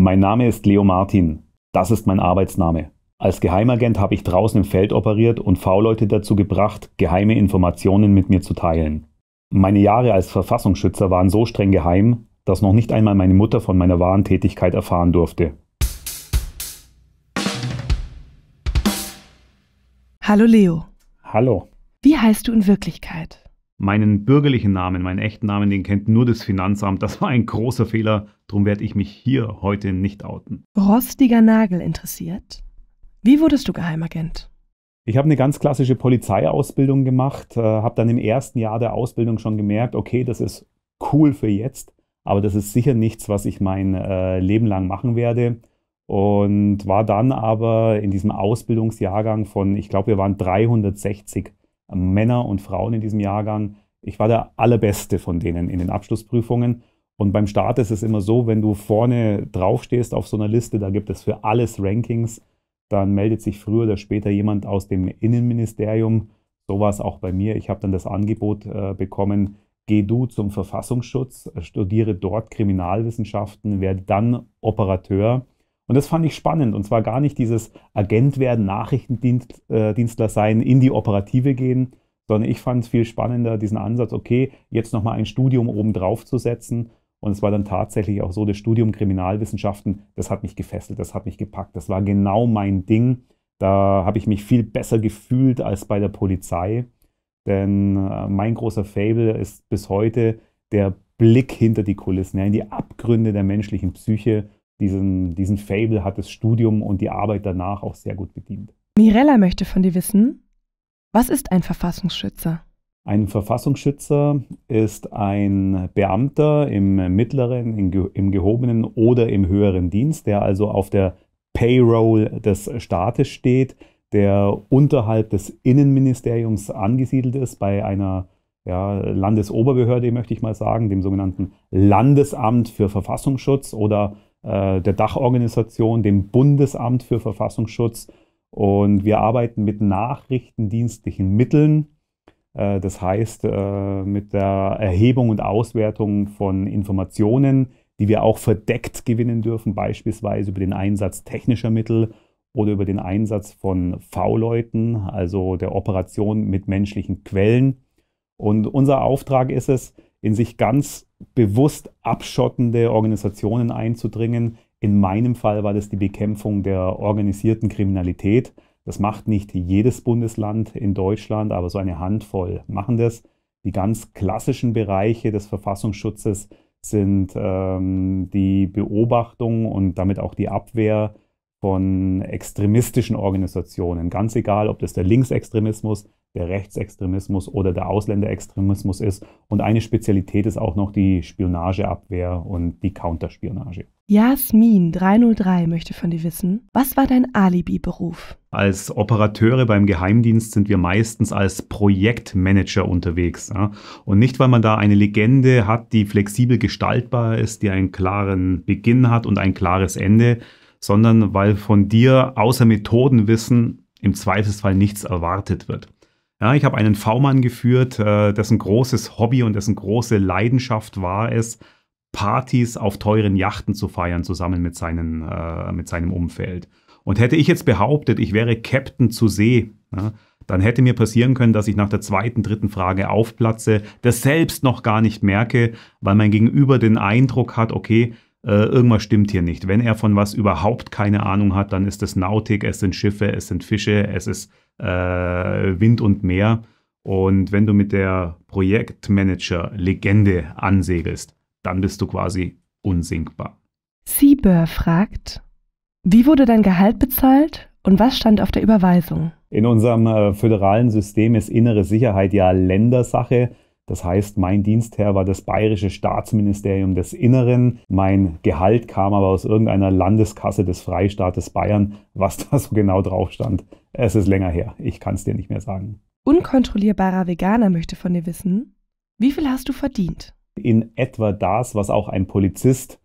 Mein Name ist Leo Martin. Das ist mein Arbeitsname. Als Geheimagent habe ich draußen im Feld operiert und V-Leute dazu gebracht, geheime Informationen mit mir zu teilen. Meine Jahre als Verfassungsschützer waren so streng geheim, dass noch nicht einmal meine Mutter von meiner wahren Tätigkeit erfahren durfte. Hallo Leo. Hallo. Wie heißt du in Wirklichkeit? Meinen bürgerlichen Namen, meinen echten Namen, den kennt nur das Finanzamt. Das war ein großer Fehler, darum werde ich mich hier heute nicht outen. Rostiger Nagel interessiert. Wie wurdest du Geheimagent? Ich habe eine ganz klassische Polizeiausbildung gemacht, äh, habe dann im ersten Jahr der Ausbildung schon gemerkt, okay, das ist cool für jetzt, aber das ist sicher nichts, was ich mein äh, Leben lang machen werde. Und war dann aber in diesem Ausbildungsjahrgang von, ich glaube, wir waren 360 Männer und Frauen in diesem Jahrgang. Ich war der allerbeste von denen in den Abschlussprüfungen. Und beim Start ist es immer so, wenn du vorne draufstehst auf so einer Liste, da gibt es für alles Rankings, dann meldet sich früher oder später jemand aus dem Innenministerium. So war es auch bei mir. Ich habe dann das Angebot äh, bekommen, geh du zum Verfassungsschutz, äh, studiere dort Kriminalwissenschaften, werde dann Operateur und das fand ich spannend. Und zwar gar nicht dieses Agent werden, Nachrichtendienstler äh, sein, in die Operative gehen, sondern ich fand es viel spannender, diesen Ansatz, okay, jetzt nochmal ein Studium oben drauf zu setzen. Und es war dann tatsächlich auch so, das Studium Kriminalwissenschaften, das hat mich gefesselt, das hat mich gepackt. Das war genau mein Ding. Da habe ich mich viel besser gefühlt als bei der Polizei. Denn äh, mein großer Fable ist bis heute der Blick hinter die Kulissen, ja, in die Abgründe der menschlichen Psyche diesen, diesen Fable hat das Studium und die Arbeit danach auch sehr gut bedient. Mirella möchte von dir wissen, was ist ein Verfassungsschützer? Ein Verfassungsschützer ist ein Beamter im mittleren, im, im gehobenen oder im höheren Dienst, der also auf der Payroll des Staates steht, der unterhalb des Innenministeriums angesiedelt ist, bei einer ja, Landesoberbehörde, möchte ich mal sagen, dem sogenannten Landesamt für Verfassungsschutz oder äh, der Dachorganisation, dem Bundesamt für Verfassungsschutz. Und wir arbeiten mit nachrichtendienstlichen Mitteln. Äh, das heißt, äh, mit der Erhebung und Auswertung von Informationen, die wir auch verdeckt gewinnen dürfen, beispielsweise über den Einsatz technischer Mittel oder über den Einsatz von V-Leuten, also der Operation mit menschlichen Quellen. Und unser Auftrag ist es, in sich ganz bewusst abschottende Organisationen einzudringen. In meinem Fall war das die Bekämpfung der organisierten Kriminalität. Das macht nicht jedes Bundesland in Deutschland, aber so eine Handvoll machen das. Die ganz klassischen Bereiche des Verfassungsschutzes sind ähm, die Beobachtung und damit auch die Abwehr von extremistischen Organisationen. Ganz egal, ob das der Linksextremismus ist der Rechtsextremismus oder der Ausländerextremismus ist. Und eine Spezialität ist auch noch die Spionageabwehr und die Counterspionage. Jasmin 303 möchte von dir wissen, was war dein Alibi-Beruf? Als Operateure beim Geheimdienst sind wir meistens als Projektmanager unterwegs. Und nicht, weil man da eine Legende hat, die flexibel gestaltbar ist, die einen klaren Beginn hat und ein klares Ende, sondern weil von dir außer Methodenwissen im Zweifelsfall nichts erwartet wird. Ja, ich habe einen V-Mann geführt, äh, dessen großes Hobby und dessen große Leidenschaft war es, Partys auf teuren Yachten zu feiern, zusammen mit, seinen, äh, mit seinem Umfeld. Und hätte ich jetzt behauptet, ich wäre Captain zu See, ja, dann hätte mir passieren können, dass ich nach der zweiten, dritten Frage aufplatze, das selbst noch gar nicht merke, weil mein Gegenüber den Eindruck hat, okay, äh, irgendwas stimmt hier nicht. Wenn er von was überhaupt keine Ahnung hat, dann ist es Nautik, es sind Schiffe, es sind Fische, es ist äh, Wind und Meer. Und wenn du mit der Projektmanager-Legende ansegelst, dann bist du quasi unsinkbar. Sieber fragt, wie wurde dein Gehalt bezahlt und was stand auf der Überweisung? In unserem äh, föderalen System ist innere Sicherheit ja Ländersache. Das heißt, mein Dienstherr war das bayerische Staatsministerium des Inneren. Mein Gehalt kam aber aus irgendeiner Landeskasse des Freistaates Bayern. Was da so genau drauf stand, es ist länger her. Ich kann es dir nicht mehr sagen. Unkontrollierbarer Veganer möchte von dir wissen, wie viel hast du verdient? In etwa das, was auch ein Polizist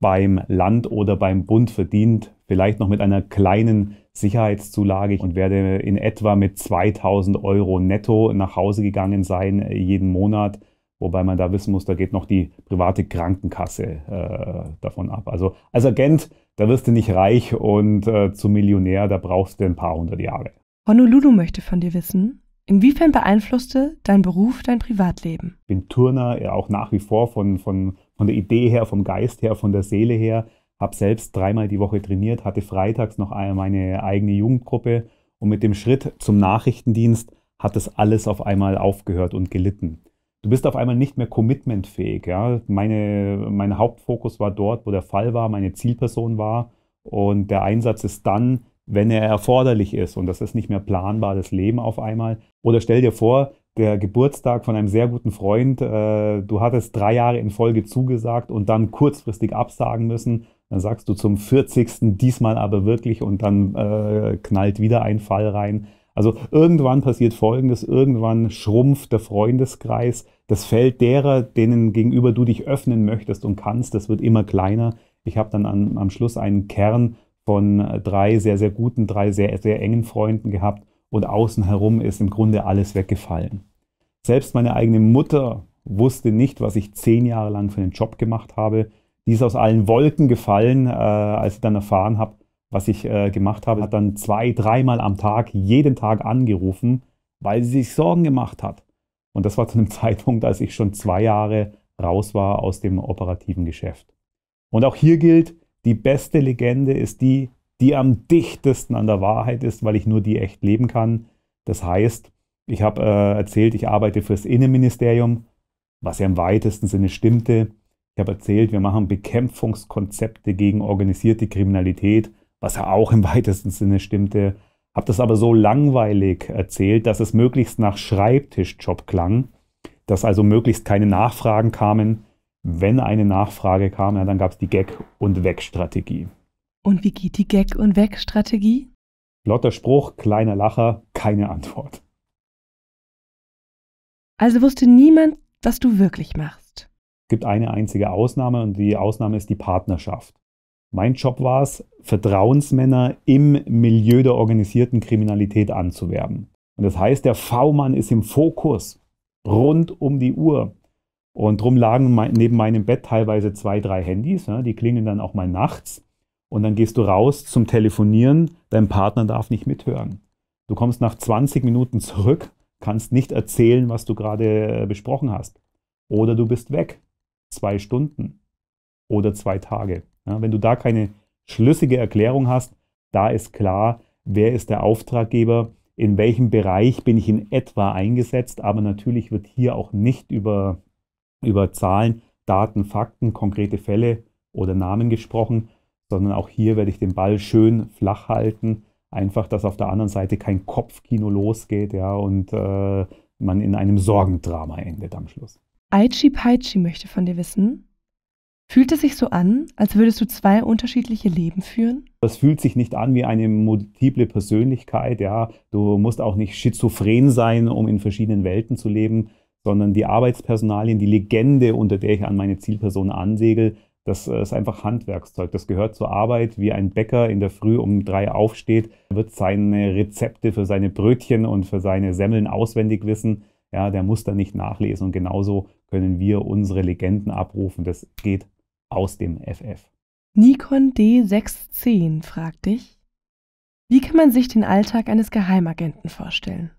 beim Land oder beim Bund verdient, vielleicht noch mit einer kleinen Sicherheitszulage und werde in etwa mit 2000 Euro netto nach Hause gegangen sein äh, jeden Monat. Wobei man da wissen muss, da geht noch die private Krankenkasse äh, davon ab. Also als Agent, da wirst du nicht reich und äh, zum Millionär, da brauchst du ein paar hundert Jahre. Honolulu möchte von dir wissen, inwiefern beeinflusste dein Beruf dein Privatleben? Ich bin Turner, ja auch nach wie vor von, von, von der Idee her, vom Geist her, von der Seele her habe selbst dreimal die Woche trainiert, hatte freitags noch meine eigene Jugendgruppe und mit dem Schritt zum Nachrichtendienst hat das alles auf einmal aufgehört und gelitten. Du bist auf einmal nicht mehr commitmentfähig. Ja? Meine, mein Hauptfokus war dort, wo der Fall war, meine Zielperson war und der Einsatz ist dann, wenn er erforderlich ist und das ist nicht mehr planbar, das Leben auf einmal. Oder stell dir vor, der Geburtstag von einem sehr guten Freund. Äh, du hattest drei Jahre in Folge zugesagt und dann kurzfristig absagen müssen. Dann sagst du zum 40. diesmal aber wirklich und dann äh, knallt wieder ein Fall rein. Also irgendwann passiert Folgendes, irgendwann schrumpft der Freundeskreis, das Feld derer, denen gegenüber du dich öffnen möchtest und kannst, das wird immer kleiner. Ich habe dann an, am Schluss einen Kern von drei sehr, sehr guten, drei sehr, sehr engen Freunden gehabt und außen herum ist im Grunde alles weggefallen. Selbst meine eigene Mutter wusste nicht, was ich zehn Jahre lang für einen Job gemacht habe die ist aus allen Wolken gefallen, äh, als ich dann erfahren habe, was ich äh, gemacht habe. Hat dann zwei, dreimal am Tag, jeden Tag angerufen, weil sie sich Sorgen gemacht hat. Und das war zu einem Zeitpunkt, als ich schon zwei Jahre raus war aus dem operativen Geschäft. Und auch hier gilt, die beste Legende ist die, die am dichtesten an der Wahrheit ist, weil ich nur die echt leben kann. Das heißt, ich habe äh, erzählt, ich arbeite fürs Innenministerium, was ja im weitesten Sinne stimmte. Ich habe erzählt, wir machen Bekämpfungskonzepte gegen organisierte Kriminalität, was ja auch im weitesten Sinne stimmte. Habe das aber so langweilig erzählt, dass es möglichst nach Schreibtischjob klang, dass also möglichst keine Nachfragen kamen. Wenn eine Nachfrage kam, ja, dann gab es die Gag- und Weg-Strategie. Und wie geht die Gag- und Weg-Strategie? Lotter Spruch, kleiner Lacher, keine Antwort. Also wusste niemand, was du wirklich machst gibt eine einzige Ausnahme und die Ausnahme ist die Partnerschaft. Mein Job war es, Vertrauensmänner im Milieu der organisierten Kriminalität anzuwerben. Und das heißt, der V-Mann ist im Fokus rund um die Uhr. Und drum lagen mein, neben meinem Bett teilweise zwei, drei Handys. Ja, die klingen dann auch mal nachts. Und dann gehst du raus zum Telefonieren. Dein Partner darf nicht mithören. Du kommst nach 20 Minuten zurück, kannst nicht erzählen, was du gerade äh, besprochen hast. Oder du bist weg zwei Stunden oder zwei Tage. Ja, wenn du da keine schlüssige Erklärung hast, da ist klar, wer ist der Auftraggeber, in welchem Bereich bin ich in etwa eingesetzt, aber natürlich wird hier auch nicht über, über Zahlen, Daten, Fakten, konkrete Fälle oder Namen gesprochen, sondern auch hier werde ich den Ball schön flach halten, einfach, dass auf der anderen Seite kein Kopfkino losgeht ja, und äh, man in einem Sorgendrama endet am Schluss. Aichi Paichi möchte von dir wissen, fühlt es sich so an, als würdest du zwei unterschiedliche Leben führen? Das fühlt sich nicht an wie eine multiple Persönlichkeit, ja. Du musst auch nicht schizophren sein, um in verschiedenen Welten zu leben, sondern die Arbeitspersonalien, die Legende, unter der ich an meine Zielperson ansegel, das äh, ist einfach Handwerkszeug. Das gehört zur Arbeit, wie ein Bäcker in der Früh um drei aufsteht, wird seine Rezepte für seine Brötchen und für seine Semmeln auswendig wissen. Ja, der muss da nicht nachlesen. Und genauso können wir unsere Legenden abrufen. Das geht aus dem FF. Nikon D610 fragt dich, wie kann man sich den Alltag eines Geheimagenten vorstellen?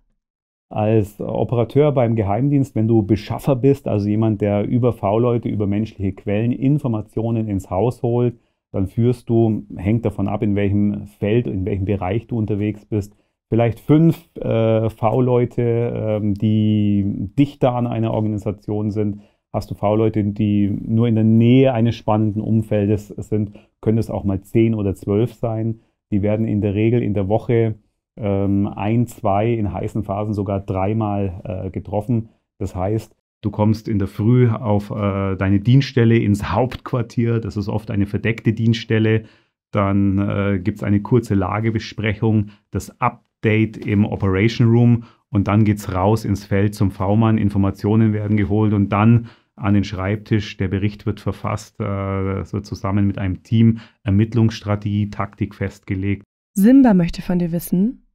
Als Operateur beim Geheimdienst, wenn du Beschaffer bist, also jemand, der über V-Leute, über menschliche Quellen Informationen ins Haus holt, dann führst du, hängt davon ab, in welchem Feld, in welchem Bereich du unterwegs bist, vielleicht fünf äh, V-Leute, ähm, die dichter an einer Organisation sind. Hast du V-Leute, die nur in der Nähe eines spannenden Umfeldes sind, können es auch mal zehn oder zwölf sein. Die werden in der Regel in der Woche ähm, ein, zwei, in heißen Phasen sogar dreimal äh, getroffen. Das heißt, du kommst in der Früh auf äh, deine Dienststelle ins Hauptquartier. Das ist oft eine verdeckte Dienststelle. Dann äh, gibt es eine kurze Lagebesprechung. Das Update Date im Operation Room und dann geht es raus ins Feld zum V-Mann, Informationen werden geholt und dann an den Schreibtisch, der Bericht wird verfasst, äh, so zusammen mit einem Team, Ermittlungsstrategie, Taktik festgelegt. Simba möchte von dir wissen,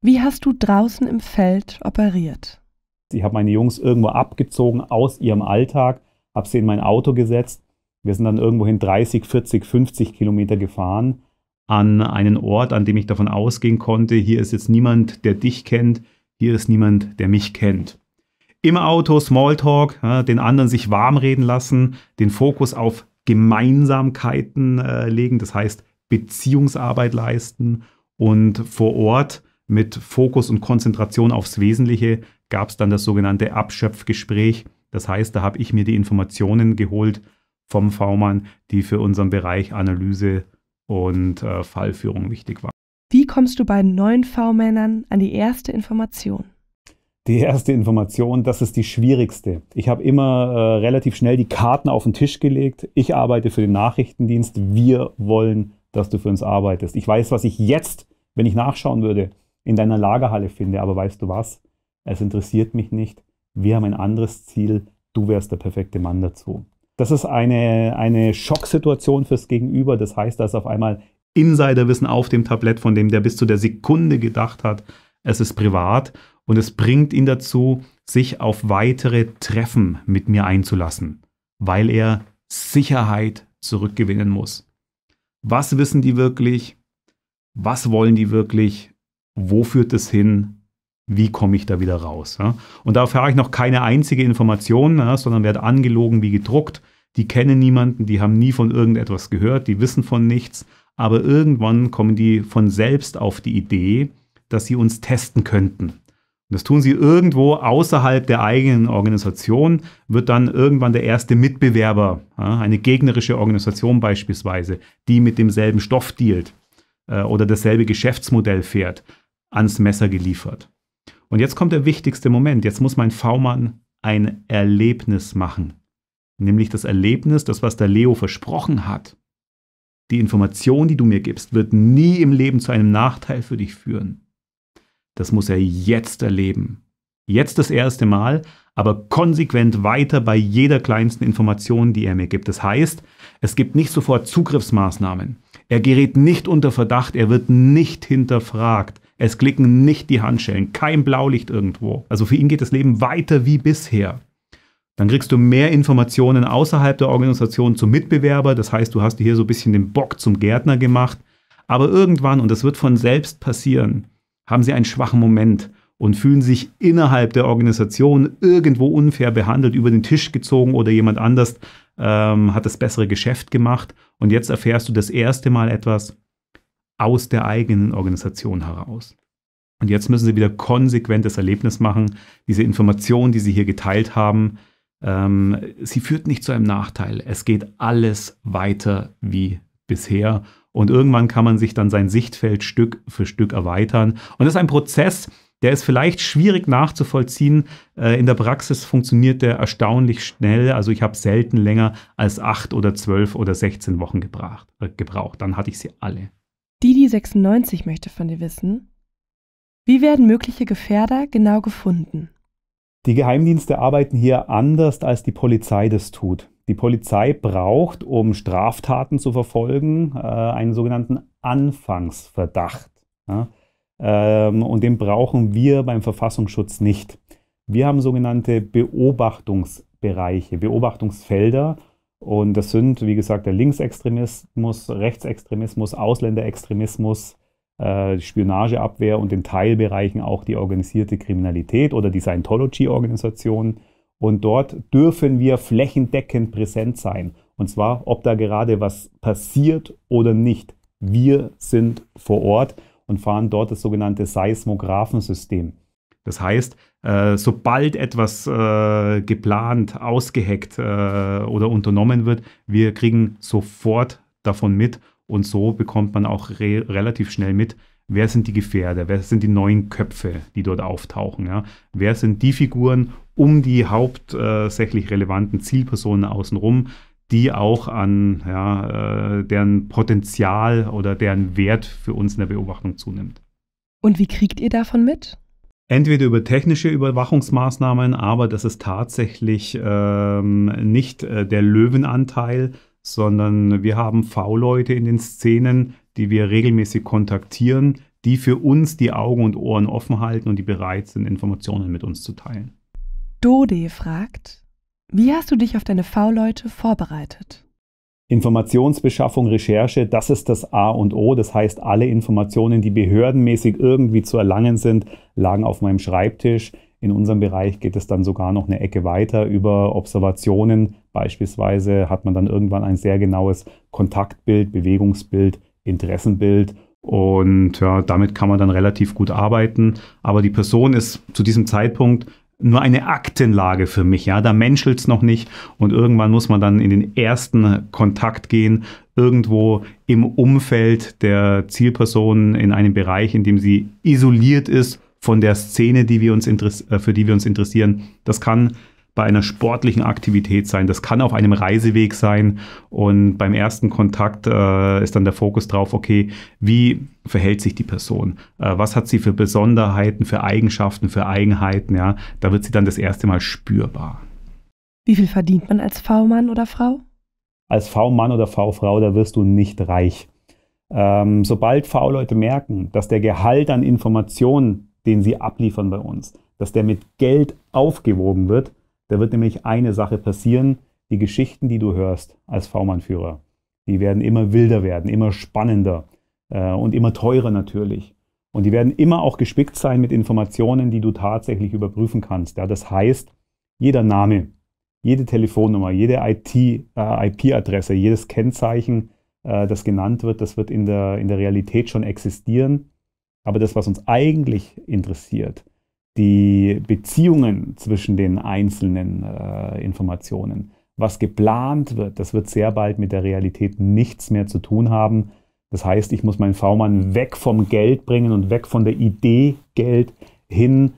wie hast du draußen im Feld operiert? Ich habe meine Jungs irgendwo abgezogen aus ihrem Alltag, habe sie in mein Auto gesetzt. Wir sind dann irgendwohin 30, 40, 50 Kilometer gefahren an einen Ort, an dem ich davon ausgehen konnte, hier ist jetzt niemand, der dich kennt, hier ist niemand, der mich kennt. Im Auto Smalltalk, ja, den anderen sich warm reden lassen, den Fokus auf Gemeinsamkeiten äh, legen, das heißt Beziehungsarbeit leisten und vor Ort mit Fokus und Konzentration aufs Wesentliche gab es dann das sogenannte Abschöpfgespräch. Das heißt, da habe ich mir die Informationen geholt vom V-Mann, die für unseren Bereich Analyse und äh, Fallführung wichtig war. Wie kommst du bei neuen V-Männern an die erste Information? Die erste Information, das ist die schwierigste. Ich habe immer äh, relativ schnell die Karten auf den Tisch gelegt. Ich arbeite für den Nachrichtendienst. Wir wollen, dass du für uns arbeitest. Ich weiß, was ich jetzt, wenn ich nachschauen würde, in deiner Lagerhalle finde. Aber weißt du was? Es interessiert mich nicht. Wir haben ein anderes Ziel. Du wärst der perfekte Mann dazu. Das ist eine, eine Schocksituation fürs Gegenüber. Das heißt, dass auf einmal Insiderwissen auf dem Tablett, von dem der bis zu der Sekunde gedacht hat, es ist privat. Und es bringt ihn dazu, sich auf weitere Treffen mit mir einzulassen, weil er Sicherheit zurückgewinnen muss. Was wissen die wirklich? Was wollen die wirklich? Wo führt es hin? Wie komme ich da wieder raus? Und da erfahre ich noch keine einzige Information, sondern werde angelogen wie gedruckt die kennen niemanden, die haben nie von irgendetwas gehört, die wissen von nichts, aber irgendwann kommen die von selbst auf die Idee, dass sie uns testen könnten. Und das tun sie irgendwo außerhalb der eigenen Organisation, wird dann irgendwann der erste Mitbewerber, eine gegnerische Organisation beispielsweise, die mit demselben Stoff dealt äh, oder dasselbe Geschäftsmodell fährt, ans Messer geliefert. Und jetzt kommt der wichtigste Moment. Jetzt muss mein V-Mann ein Erlebnis machen nämlich das Erlebnis, das, was der Leo versprochen hat. Die Information, die du mir gibst, wird nie im Leben zu einem Nachteil für dich führen. Das muss er jetzt erleben. Jetzt das erste Mal, aber konsequent weiter bei jeder kleinsten Information, die er mir gibt. Das heißt, es gibt nicht sofort Zugriffsmaßnahmen. Er gerät nicht unter Verdacht, er wird nicht hinterfragt. Es klicken nicht die Handschellen, kein Blaulicht irgendwo. Also für ihn geht das Leben weiter wie bisher. Dann kriegst du mehr Informationen außerhalb der Organisation zum Mitbewerber. Das heißt, du hast hier so ein bisschen den Bock zum Gärtner gemacht. Aber irgendwann, und das wird von selbst passieren, haben sie einen schwachen Moment und fühlen sich innerhalb der Organisation irgendwo unfair behandelt, über den Tisch gezogen oder jemand anders ähm, hat das bessere Geschäft gemacht. Und jetzt erfährst du das erste Mal etwas aus der eigenen Organisation heraus. Und jetzt müssen sie wieder konsequent das Erlebnis machen, diese Informationen, die sie hier geteilt haben, ähm, sie führt nicht zu einem Nachteil. Es geht alles weiter wie bisher. Und irgendwann kann man sich dann sein Sichtfeld Stück für Stück erweitern. Und das ist ein Prozess, der ist vielleicht schwierig nachzuvollziehen. Äh, in der Praxis funktioniert der erstaunlich schnell. Also ich habe selten länger als acht oder zwölf oder 16 Wochen gebracht, äh, gebraucht. Dann hatte ich sie alle. Didi 96 möchte von dir wissen, wie werden mögliche Gefährder genau gefunden? Die Geheimdienste arbeiten hier anders, als die Polizei das tut. Die Polizei braucht, um Straftaten zu verfolgen, äh, einen sogenannten Anfangsverdacht. Ähm, und den brauchen wir beim Verfassungsschutz nicht. Wir haben sogenannte Beobachtungsbereiche, Beobachtungsfelder. Und das sind, wie gesagt, der Linksextremismus, Rechtsextremismus, Ausländerextremismus, äh, die Spionageabwehr und in Teilbereichen auch die organisierte Kriminalität oder die Scientology-Organisation. Und dort dürfen wir flächendeckend präsent sein. Und zwar, ob da gerade was passiert oder nicht. Wir sind vor Ort und fahren dort das sogenannte Seismographensystem. Das heißt, äh, sobald etwas äh, geplant, ausgeheckt oder unternommen wird, wir kriegen sofort davon mit und so bekommt man auch re relativ schnell mit, wer sind die Gefährder, wer sind die neuen Köpfe, die dort auftauchen. Ja? Wer sind die Figuren um die hauptsächlich äh, relevanten Zielpersonen außenrum, die auch an ja, äh, deren Potenzial oder deren Wert für uns in der Beobachtung zunimmt. Und wie kriegt ihr davon mit? Entweder über technische Überwachungsmaßnahmen, aber das ist tatsächlich ähm, nicht äh, der Löwenanteil, sondern wir haben V-Leute in den Szenen, die wir regelmäßig kontaktieren, die für uns die Augen und Ohren offen halten und die bereit sind, Informationen mit uns zu teilen. Dode fragt, wie hast du dich auf deine V-Leute vorbereitet? Informationsbeschaffung, Recherche, das ist das A und O. Das heißt, alle Informationen, die behördenmäßig irgendwie zu erlangen sind, lagen auf meinem Schreibtisch. In unserem Bereich geht es dann sogar noch eine Ecke weiter über Observationen Beispielsweise hat man dann irgendwann ein sehr genaues Kontaktbild, Bewegungsbild, Interessenbild und ja, damit kann man dann relativ gut arbeiten. Aber die Person ist zu diesem Zeitpunkt nur eine Aktenlage für mich. Ja, da menschelt es noch nicht und irgendwann muss man dann in den ersten Kontakt gehen, irgendwo im Umfeld der Zielperson in einem Bereich, in dem sie isoliert ist von der Szene, die wir uns äh, für die wir uns interessieren. Das kann bei einer sportlichen Aktivität sein. Das kann auf einem Reiseweg sein. Und beim ersten Kontakt äh, ist dann der Fokus drauf, okay, wie verhält sich die Person? Äh, was hat sie für Besonderheiten, für Eigenschaften, für Eigenheiten? Ja, da wird sie dann das erste Mal spürbar. Wie viel verdient man als V-Mann oder Frau? Als V-Mann oder V-Frau, da wirst du nicht reich. Ähm, sobald V-Leute merken, dass der Gehalt an Informationen, den sie abliefern bei uns, dass der mit Geld aufgewogen wird, da wird nämlich eine Sache passieren. Die Geschichten, die du hörst als V-Mann-Führer, die werden immer wilder werden, immer spannender äh, und immer teurer natürlich. Und die werden immer auch gespickt sein mit Informationen, die du tatsächlich überprüfen kannst. Ja, das heißt, jeder Name, jede Telefonnummer, jede äh, IP-Adresse, jedes Kennzeichen, äh, das genannt wird, das wird in der, in der Realität schon existieren. Aber das, was uns eigentlich interessiert, die Beziehungen zwischen den einzelnen äh, Informationen. Was geplant wird, das wird sehr bald mit der Realität nichts mehr zu tun haben. Das heißt, ich muss meinen V-Mann weg vom Geld bringen und weg von der Idee Geld hin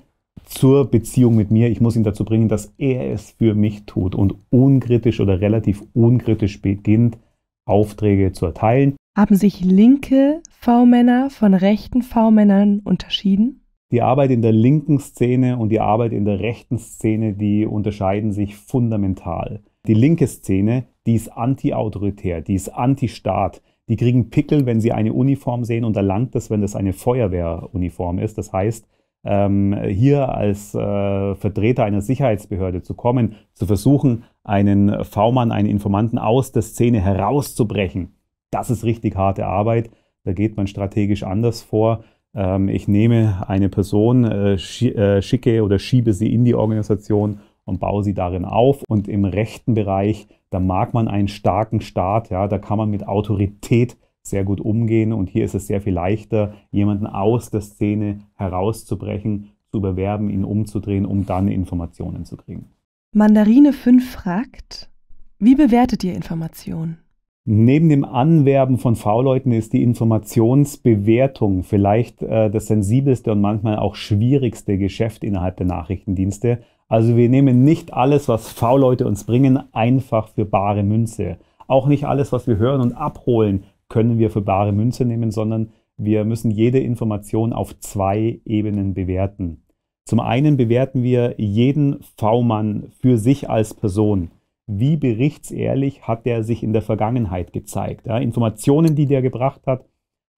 zur Beziehung mit mir. Ich muss ihn dazu bringen, dass er es für mich tut und unkritisch oder relativ unkritisch beginnt, Aufträge zu erteilen. Haben sich linke V-Männer von rechten V-Männern unterschieden? Die Arbeit in der linken Szene und die Arbeit in der rechten Szene, die unterscheiden sich fundamental. Die linke Szene, die ist anti-autoritär, die ist anti-Staat. Die kriegen Pickel, wenn sie eine Uniform sehen und erlangt das, wenn das eine Feuerwehruniform ist. Das heißt, ähm, hier als äh, Vertreter einer Sicherheitsbehörde zu kommen, zu versuchen, einen V-Mann, einen Informanten aus der Szene herauszubrechen, das ist richtig harte Arbeit. Da geht man strategisch anders vor. Ähm, ich nehme eine Person, äh, äh, schicke oder schiebe sie in die Organisation und baue sie darin auf. Und im rechten Bereich, da mag man einen starken Staat, ja, da kann man mit Autorität sehr gut umgehen und hier ist es sehr viel leichter, jemanden aus der Szene herauszubrechen, zu überwerben, ihn umzudrehen, um dann Informationen zu kriegen. Mandarine 5 fragt, wie bewertet ihr Informationen? Neben dem Anwerben von V-Leuten ist die Informationsbewertung vielleicht äh, das sensibelste und manchmal auch schwierigste Geschäft innerhalb der Nachrichtendienste. Also wir nehmen nicht alles, was V-Leute uns bringen, einfach für bare Münze. Auch nicht alles, was wir hören und abholen, können wir für bare Münze nehmen, sondern wir müssen jede Information auf zwei Ebenen bewerten. Zum einen bewerten wir jeden V-Mann für sich als Person wie berichtsehrlich hat er sich in der Vergangenheit gezeigt. Ja, Informationen, die der gebracht hat,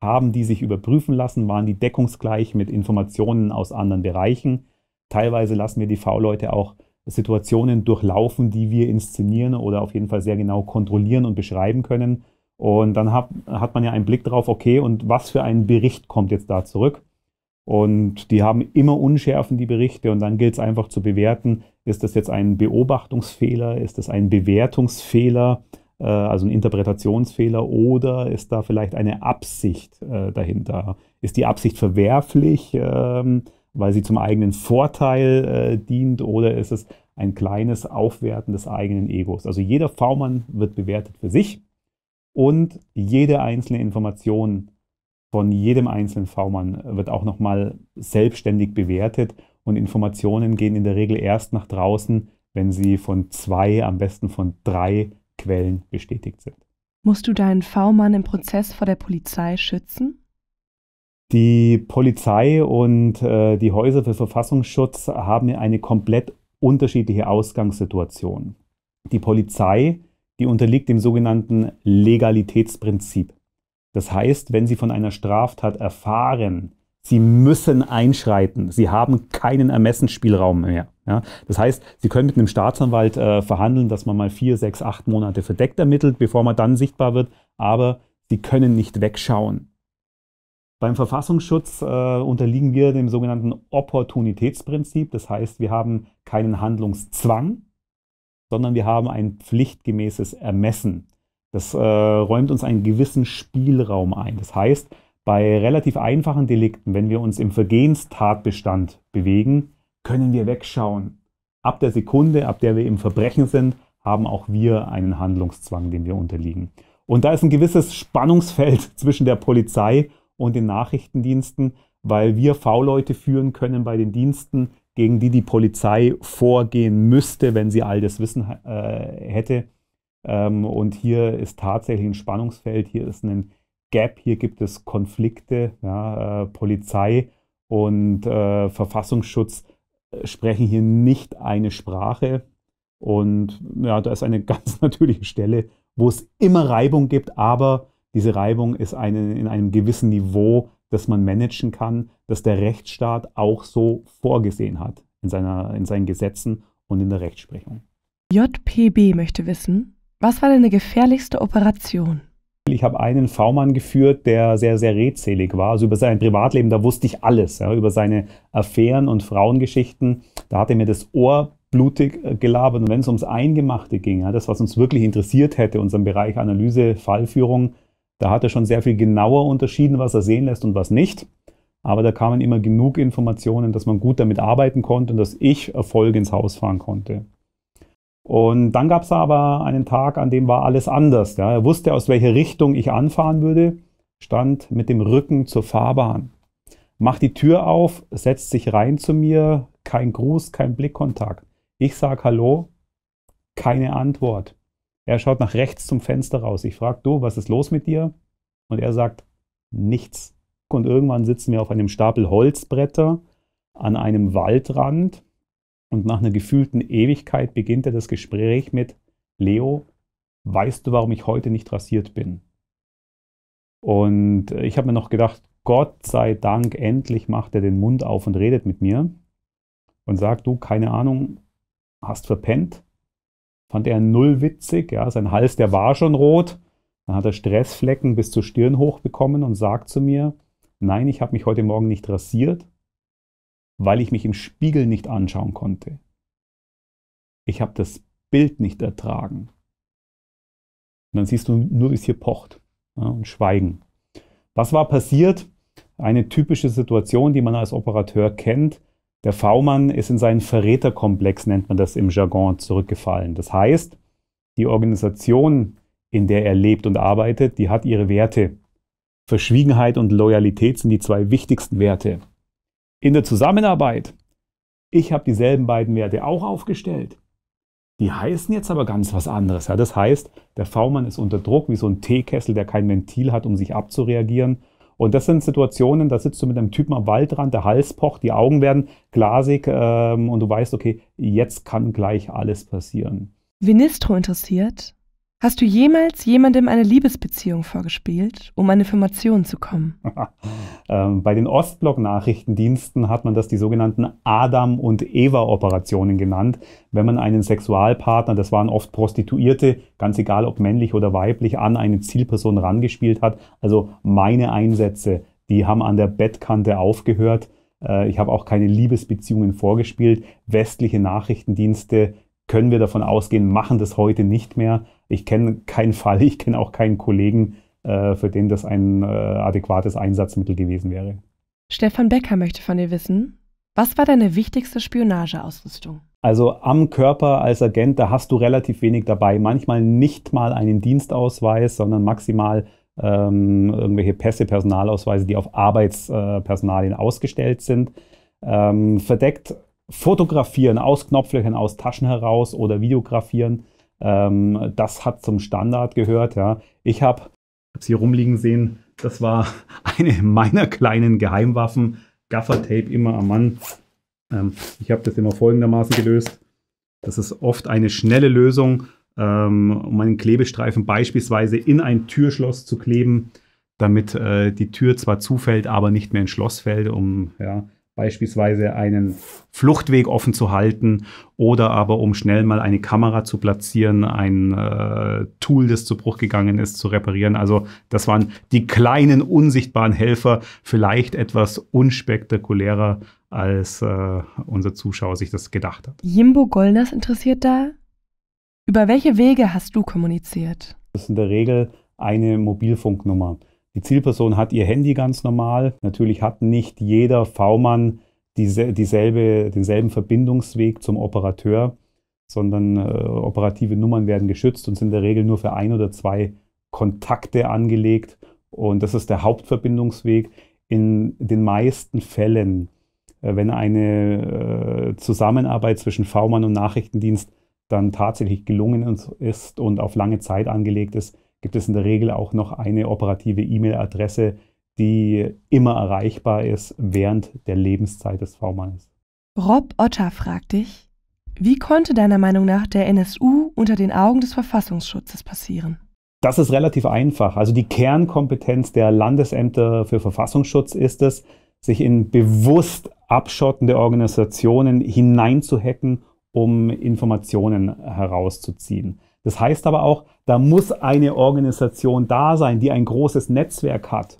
haben die sich überprüfen lassen, waren die deckungsgleich mit Informationen aus anderen Bereichen. Teilweise lassen wir die V-Leute auch Situationen durchlaufen, die wir inszenieren oder auf jeden Fall sehr genau kontrollieren und beschreiben können. Und dann hat, hat man ja einen Blick drauf, okay, und was für ein Bericht kommt jetzt da zurück? Und die haben immer Unschärfen, die Berichte, und dann gilt es einfach zu bewerten, ist das jetzt ein Beobachtungsfehler? Ist das ein Bewertungsfehler? Äh, also ein Interpretationsfehler oder ist da vielleicht eine Absicht äh, dahinter? Ist die Absicht verwerflich, ähm, weil sie zum eigenen Vorteil äh, dient oder ist es ein kleines Aufwerten des eigenen Egos? Also jeder V-Mann wird bewertet für sich und jede einzelne Information von jedem einzelnen V-Mann wird auch nochmal selbstständig bewertet und Informationen gehen in der Regel erst nach draußen, wenn sie von zwei, am besten von drei Quellen bestätigt sind. Musst du deinen V-Mann im Prozess vor der Polizei schützen? Die Polizei und äh, die Häuser für Verfassungsschutz haben eine komplett unterschiedliche Ausgangssituation. Die Polizei, die unterliegt dem sogenannten Legalitätsprinzip. Das heißt, wenn sie von einer Straftat erfahren, Sie müssen einschreiten. Sie haben keinen Ermessensspielraum mehr. Ja? Das heißt, Sie können mit einem Staatsanwalt äh, verhandeln, dass man mal vier, sechs, acht Monate verdeckt ermittelt, bevor man dann sichtbar wird, aber Sie können nicht wegschauen. Beim Verfassungsschutz äh, unterliegen wir dem sogenannten Opportunitätsprinzip. Das heißt, wir haben keinen Handlungszwang, sondern wir haben ein pflichtgemäßes Ermessen. Das äh, räumt uns einen gewissen Spielraum ein. Das heißt, bei relativ einfachen Delikten, wenn wir uns im Vergehenstatbestand bewegen, können wir wegschauen. Ab der Sekunde, ab der wir im Verbrechen sind, haben auch wir einen Handlungszwang, dem wir unterliegen. Und da ist ein gewisses Spannungsfeld zwischen der Polizei und den Nachrichtendiensten, weil wir V-Leute führen können bei den Diensten, gegen die die Polizei vorgehen müsste, wenn sie all das Wissen äh, hätte. Ähm, und hier ist tatsächlich ein Spannungsfeld, hier ist ein Gap, hier gibt es Konflikte, ja, äh, Polizei und äh, Verfassungsschutz äh, sprechen hier nicht eine Sprache. Und ja, da ist eine ganz natürliche Stelle, wo es immer Reibung gibt, aber diese Reibung ist eine, in einem gewissen Niveau, das man managen kann, das der Rechtsstaat auch so vorgesehen hat in, seiner, in seinen Gesetzen und in der Rechtsprechung. JPB möchte wissen, was war deine gefährlichste Operation? Ich habe einen V-Mann geführt, der sehr, sehr redselig war. Also über sein Privatleben, da wusste ich alles. Ja, über seine Affären und Frauengeschichten. Da hat er mir das Ohr blutig äh, gelabert. Und wenn es ums Eingemachte ging, ja, das, was uns wirklich interessiert hätte, unseren Bereich Analyse, Fallführung, da hat er schon sehr viel genauer unterschieden, was er sehen lässt und was nicht. Aber da kamen immer genug Informationen, dass man gut damit arbeiten konnte und dass ich Erfolg ins Haus fahren konnte. Und dann gab es aber einen Tag, an dem war alles anders. Ja. Er wusste, aus welcher Richtung ich anfahren würde, stand mit dem Rücken zur Fahrbahn, macht die Tür auf, setzt sich rein zu mir, kein Gruß, kein Blickkontakt. Ich sage Hallo, keine Antwort. Er schaut nach rechts zum Fenster raus. Ich frage, du, was ist los mit dir? Und er sagt, nichts. Und irgendwann sitzen wir auf einem Stapel Holzbretter an einem Waldrand und nach einer gefühlten Ewigkeit beginnt er das Gespräch mit Leo, weißt du, warum ich heute nicht rasiert bin? Und ich habe mir noch gedacht, Gott sei Dank, endlich macht er den Mund auf und redet mit mir und sagt, du, keine Ahnung, hast verpennt. Fand er null witzig, ja, sein Hals, der war schon rot. Dann hat er Stressflecken bis zur Stirn hochbekommen und sagt zu mir, nein, ich habe mich heute Morgen nicht rasiert weil ich mich im Spiegel nicht anschauen konnte. Ich habe das Bild nicht ertragen. Und dann siehst du nur, wie es hier pocht ja, und Schweigen. Was war passiert? Eine typische Situation, die man als Operateur kennt. Der V-Mann ist in seinen Verräterkomplex, nennt man das im Jargon, zurückgefallen. Das heißt, die Organisation, in der er lebt und arbeitet, die hat ihre Werte. Verschwiegenheit und Loyalität sind die zwei wichtigsten Werte in der Zusammenarbeit, ich habe dieselben beiden Werte auch aufgestellt. Die heißen jetzt aber ganz was anderes. Ja, das heißt, der V-Mann ist unter Druck, wie so ein Teekessel, der kein Ventil hat, um sich abzureagieren. Und das sind Situationen, da sitzt du mit einem Typen am Waldrand, der Hals pocht, die Augen werden glasig ähm, und du weißt, okay, jetzt kann gleich alles passieren. Vinistro interessiert, Hast du jemals jemandem eine Liebesbeziehung vorgespielt, um an Informationen zu kommen? ähm, bei den Ostblock-Nachrichtendiensten hat man das die sogenannten Adam- und Eva-Operationen genannt. Wenn man einen Sexualpartner, das waren oft Prostituierte, ganz egal ob männlich oder weiblich, an eine Zielperson rangespielt hat. Also meine Einsätze, die haben an der Bettkante aufgehört. Äh, ich habe auch keine Liebesbeziehungen vorgespielt. Westliche Nachrichtendienste können wir davon ausgehen, machen das heute nicht mehr. Ich kenne keinen Fall, ich kenne auch keinen Kollegen, äh, für den das ein äh, adäquates Einsatzmittel gewesen wäre. Stefan Becker möchte von dir wissen, was war deine wichtigste Spionageausrüstung? Also am Körper als Agent, da hast du relativ wenig dabei. Manchmal nicht mal einen Dienstausweis, sondern maximal ähm, irgendwelche Pässe, Personalausweise, die auf Arbeitspersonalien äh, ausgestellt sind. Ähm, verdeckt fotografieren aus Knopflöchern, aus Taschen heraus oder videografieren ähm, das hat zum Standard gehört. Ja. Ich habe es hier rumliegen sehen. Das war eine meiner kleinen Geheimwaffen. Gaffer-Tape immer am Mann. Ähm, ich habe das immer folgendermaßen gelöst. Das ist oft eine schnelle Lösung, ähm, um einen Klebestreifen beispielsweise in ein Türschloss zu kleben, damit äh, die Tür zwar zufällt, aber nicht mehr ins Schloss fällt, um ja, beispielsweise einen Fluchtweg offen zu halten oder aber um schnell mal eine Kamera zu platzieren, ein äh, Tool, das zu Bruch gegangen ist, zu reparieren. Also das waren die kleinen unsichtbaren Helfer, vielleicht etwas unspektakulärer, als äh, unser Zuschauer sich das gedacht hat. Jimbo Goldners interessiert da, über welche Wege hast du kommuniziert? Das ist in der Regel eine Mobilfunknummer. Die Zielperson hat ihr Handy ganz normal. Natürlich hat nicht jeder V-Mann dieselbe, denselben Verbindungsweg zum Operateur, sondern äh, operative Nummern werden geschützt und sind in der Regel nur für ein oder zwei Kontakte angelegt. Und das ist der Hauptverbindungsweg. In den meisten Fällen, äh, wenn eine äh, Zusammenarbeit zwischen V-Mann und Nachrichtendienst dann tatsächlich gelungen ist und auf lange Zeit angelegt ist, gibt es in der Regel auch noch eine operative E-Mail-Adresse, die immer erreichbar ist während der Lebenszeit des V-Mannes. Rob Otter fragt dich, wie konnte deiner Meinung nach der NSU unter den Augen des Verfassungsschutzes passieren? Das ist relativ einfach. Also die Kernkompetenz der Landesämter für Verfassungsschutz ist es, sich in bewusst abschottende Organisationen hineinzuhacken, um Informationen herauszuziehen. Das heißt aber auch, da muss eine Organisation da sein, die ein großes Netzwerk hat,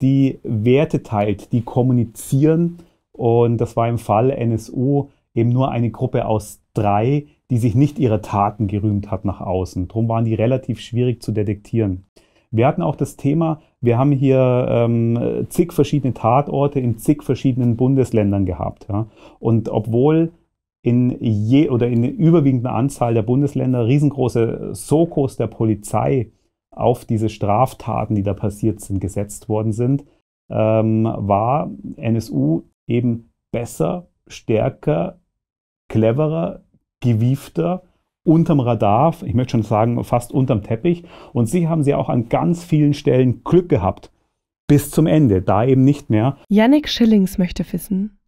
die Werte teilt, die kommunizieren. Und das war im Fall NSU eben nur eine Gruppe aus drei, die sich nicht ihrer Taten gerühmt hat nach außen. Darum waren die relativ schwierig zu detektieren. Wir hatten auch das Thema, wir haben hier ähm, zig verschiedene Tatorte in zig verschiedenen Bundesländern gehabt. Ja. Und obwohl in je oder in überwiegender Anzahl der Bundesländer riesengroße Sokos der Polizei auf diese Straftaten, die da passiert sind, gesetzt worden sind, ähm, war NSU eben besser, stärker, cleverer, gewiefter, unterm Radar, ich möchte schon sagen, fast unterm Teppich. Und sie haben sie auch an ganz vielen Stellen Glück gehabt. Bis zum Ende, da eben nicht mehr. Yannick Schillings möchte wissen,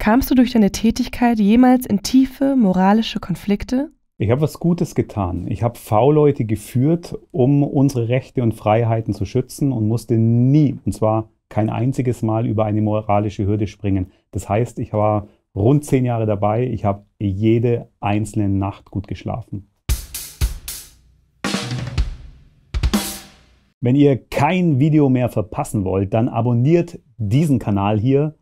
Kamst du durch deine Tätigkeit jemals in tiefe moralische Konflikte? Ich habe was Gutes getan. Ich habe V-Leute geführt, um unsere Rechte und Freiheiten zu schützen und musste nie, und zwar kein einziges Mal, über eine moralische Hürde springen. Das heißt, ich war rund zehn Jahre dabei. Ich habe jede einzelne Nacht gut geschlafen. Wenn ihr kein Video mehr verpassen wollt, dann abonniert diesen Kanal hier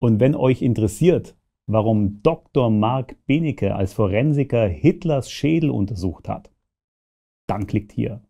und wenn euch interessiert, warum Dr. Mark Benecke als Forensiker Hitlers Schädel untersucht hat, dann klickt hier.